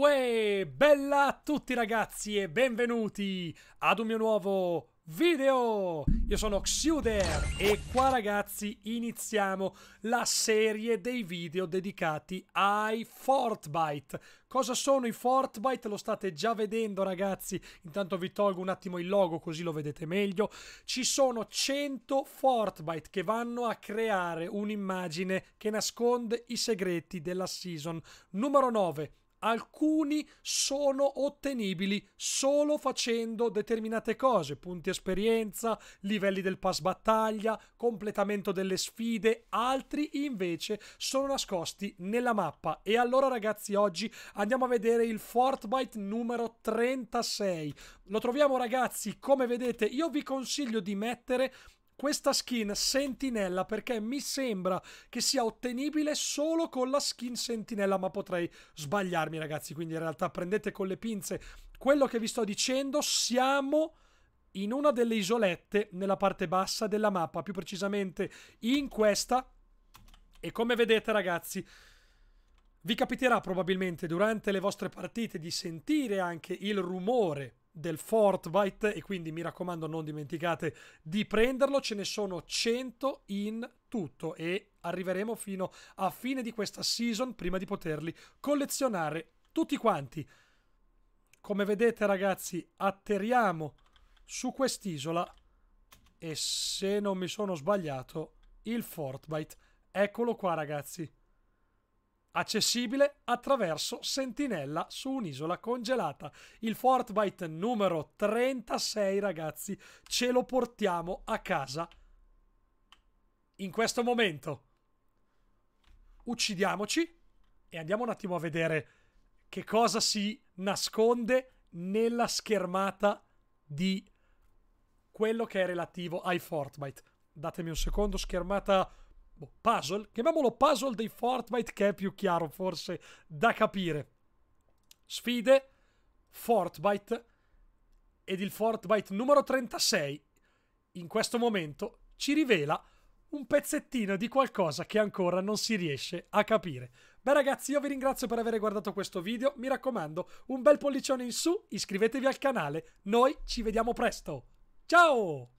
Uè, bella a tutti ragazzi e benvenuti ad un mio nuovo video! Io sono Xuder e qua ragazzi iniziamo la serie dei video dedicati ai Fortbyte. Cosa sono i Fortbyte? Lo state già vedendo ragazzi, intanto vi tolgo un attimo il logo così lo vedete meglio. Ci sono 100 Fortbyte che vanno a creare un'immagine che nasconde i segreti della season numero 9 alcuni sono ottenibili solo facendo determinate cose, punti esperienza, livelli del pass battaglia, completamento delle sfide, altri invece sono nascosti nella mappa. E allora ragazzi oggi andiamo a vedere il Fortnite numero 36. Lo troviamo ragazzi come vedete io vi consiglio di mettere questa skin sentinella perché mi sembra che sia ottenibile solo con la skin sentinella ma potrei sbagliarmi ragazzi quindi in realtà prendete con le pinze quello che vi sto dicendo siamo in una delle isolette nella parte bassa della mappa più precisamente in questa e come vedete ragazzi vi capiterà probabilmente durante le vostre partite di sentire anche il rumore del Fortnite e quindi mi raccomando non dimenticate di prenderlo, ce ne sono 100 in tutto e arriveremo fino a fine di questa season prima di poterli collezionare tutti quanti. Come vedete ragazzi atterriamo su quest'isola e se non mi sono sbagliato il Fortnite. Eccolo qua ragazzi accessibile attraverso Sentinella su un'isola congelata. Il Fortnite numero 36, ragazzi, ce lo portiamo a casa in questo momento. Uccidiamoci e andiamo un attimo a vedere che cosa si nasconde nella schermata di quello che è relativo ai Fortnite. Datemi un secondo, schermata boh, puzzle, chiamiamolo puzzle dei Fortnite che è più chiaro forse da capire. Sfide, Fortnite ed il Fortnite numero 36 in questo momento ci rivela un pezzettino di qualcosa che ancora non si riesce a capire. Beh ragazzi, io vi ringrazio per aver guardato questo video, mi raccomando, un bel pollicione in su, iscrivetevi al canale, noi ci vediamo presto. Ciao!